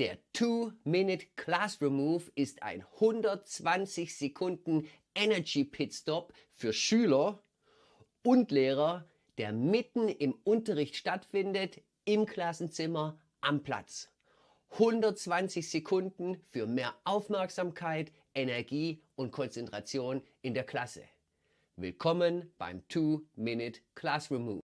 Der Two-Minute-Classroom-Move ist ein 120 Sekunden Energy-Pitstop für Schüler und Lehrer, der mitten im Unterricht stattfindet, im Klassenzimmer, am Platz. 120 Sekunden für mehr Aufmerksamkeit, Energie und Konzentration in der Klasse. Willkommen beim Two-Minute-Classroom-Move.